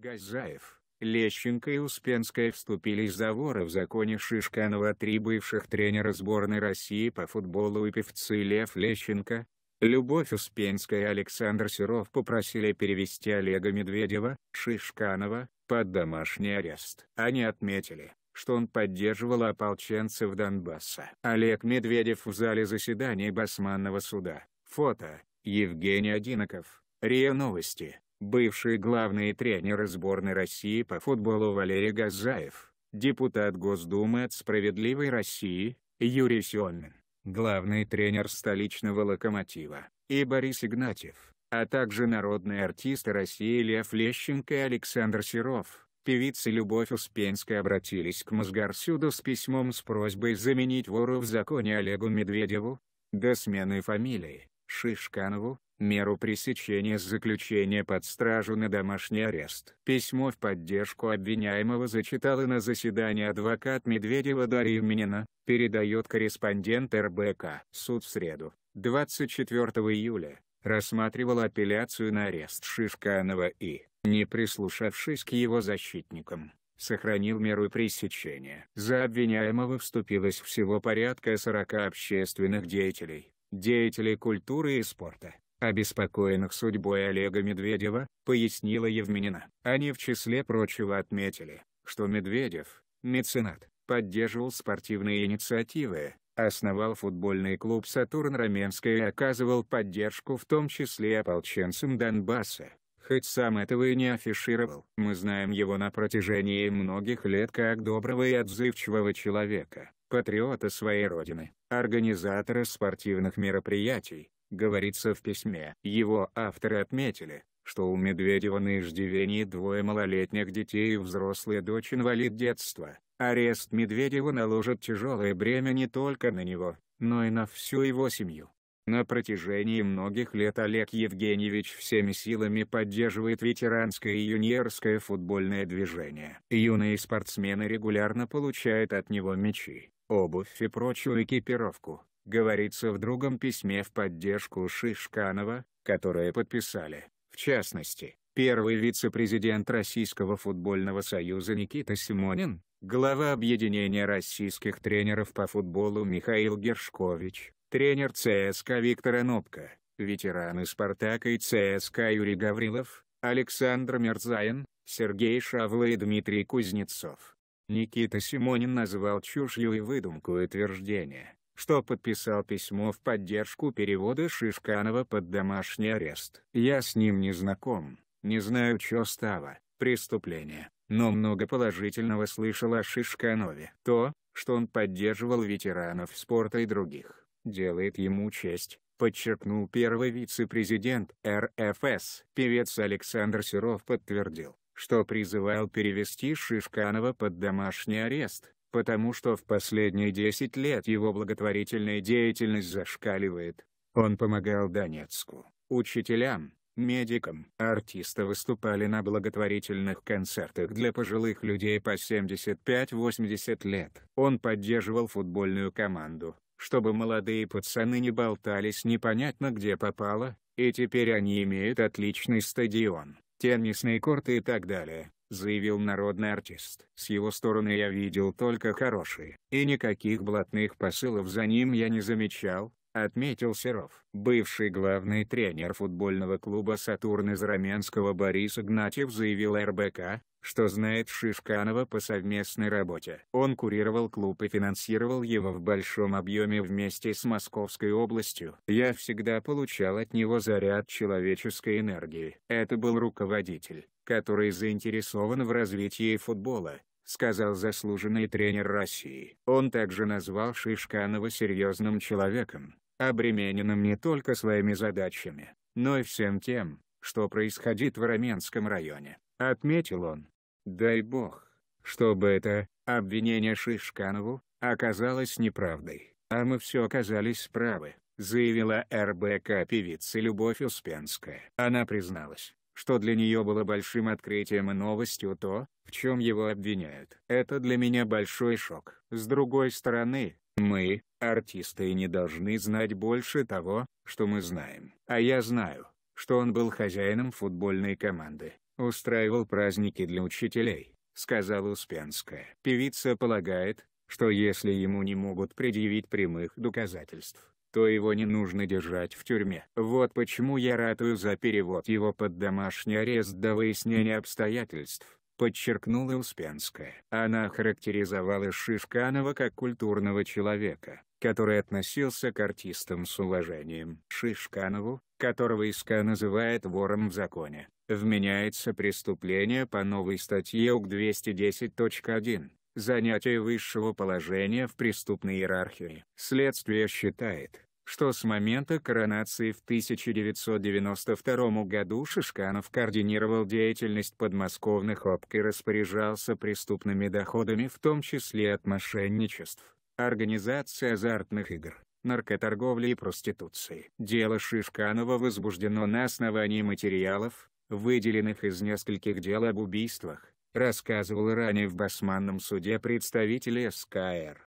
Газаев, Лещенко и Успенская вступили за завора в законе Шишканова три бывших тренера сборной России по футболу и певцы Лев Лещенко, Любовь Успенская и Александр Серов попросили перевести Олега Медведева, Шишканова, под домашний арест. Они отметили, что он поддерживал ополченцев Донбасса. Олег Медведев в зале заседаний Басманного суда. Фото. Евгений Одиноков. РИА Новости бывший главный тренер сборной России по футболу Валерий Газаев, депутат Госдумы от «Справедливой России» Юрий Семин, главный тренер столичного «Локомотива» и Борис Игнатьев, а также народные артисты России Лев Лещенко и Александр Серов. Певица Любовь Успенская обратились к Мосгорсюду с письмом с просьбой заменить вору в законе Олегу Медведеву, до смены фамилии, Шишканову, меру пресечения с заключения под стражу на домашний арест. Письмо в поддержку обвиняемого зачитала на заседании адвокат Медведева Дарья Минина, передает корреспондент РБК. Суд в среду, 24 июля, рассматривал апелляцию на арест Шишканова и, не прислушавшись к его защитникам, сохранил меру пресечения. За обвиняемого вступилось всего порядка 40 общественных деятелей, деятелей культуры и спорта, обеспокоенных судьбой Олега Медведева, пояснила Евменина. Они в числе прочего отметили, что Медведев, меценат, поддерживал спортивные инициативы, основал футбольный клуб «Сатурн Раменская» и оказывал поддержку в том числе ополченцам Донбасса, хоть сам этого и не афишировал. Мы знаем его на протяжении многих лет как доброго и отзывчивого человека, патриота своей родины, организатора спортивных мероприятий, говорится в письме. Его авторы отметили, что у Медведева на иждивении двое малолетних детей и взрослая дочь-инвалид детства. Арест Медведева наложит тяжелое бремя не только на него, но и на всю его семью. На протяжении многих лет Олег Евгеньевич всеми силами поддерживает ветеранское и юниорское футбольное движение. Юные спортсмены регулярно получают от него мячи, обувь и прочую экипировку говорится в другом письме в поддержку Шишканова, которое подписали, в частности, первый вице-президент Российского футбольного союза Никита Симонин, глава объединения российских тренеров по футболу Михаил Гершкович, тренер ЦСКА Виктор Анопко, ветераны «Спартака» и ЦСКА Юрий Гаврилов, Александр Мерзаин, Сергей Шавла и Дмитрий Кузнецов. Никита Симонин назвал чушью и выдумку утверждения, что подписал письмо в поддержку перевода Шишканова под домашний арест. Я с ним не знаком, не знаю что стало, преступление, но много положительного слышал о Шишканове. То, что он поддерживал ветеранов спорта и других, делает ему честь подчеркнул первый вице-президент РФС. Певец Александр Серов подтвердил, что призывал перевести Шишканова под домашний арест потому что в последние 10 лет его благотворительная деятельность зашкаливает. Он помогал Донецку, учителям, медикам. Артисты выступали на благотворительных концертах для пожилых людей по 75-80 лет. Он поддерживал футбольную команду, чтобы молодые пацаны не болтались непонятно где попало, и теперь они имеют отличный стадион, теннисные корты и так далее заявил народный артист. С его стороны я видел только хорошие, и никаких блатных посылов за ним я не замечал, — отметил Серов. Бывший главный тренер футбольного клуба «Сатурн» из Раменского Борис Игнатьев заявил РБК, что знает Шишканова по совместной работе. Он курировал клуб и финансировал его в большом объеме вместе с Московской областью. Я всегда получал от него заряд человеческой энергии. Это был руководитель, который заинтересован в развитии футбола сказал заслуженный тренер России. Он также назвал Шишканова серьезным человеком, обремененным не только своими задачами, но и всем тем, что происходит в Раменском районе, отметил он. Дай бог, чтобы это обвинение Шишканову оказалось неправдой, а мы все оказались правы, заявила РБК певица Любовь Успенская. Она призналась, что для нее было большим открытием и новостью то, в чем его обвиняют. Это для меня большой шок. С другой стороны, мы, артисты, не должны знать больше того, что мы знаем. А я знаю, что он был хозяином футбольной команды, устраивал праздники для учителей, сказала Успенская. Певица полагает, что если ему не могут предъявить прямых доказательств, то его не нужно держать в тюрьме. Вот почему я ратую за перевод его под домашний арест до выяснения обстоятельств, подчеркнула Успенская. Она характеризовала Шишканова как культурного человека, который относился к артистам с уважением. Шишканову, которого ИСКА называет вором в законе, вменяется преступление по новой статье УК 210.1 занятие высшего положения в преступной иерархии. Следствие считает, что с момента коронации в 1992 году Шишканов координировал деятельность подмосковных ОПК и распоряжался преступными доходами в том числе от мошенничеств, организации азартных игр, наркоторговли и проституции. Дело Шишканова возбуждено на основании материалов, выделенных из нескольких дел об убийствах, рассказывал ранее в басманном суде представитель СКР.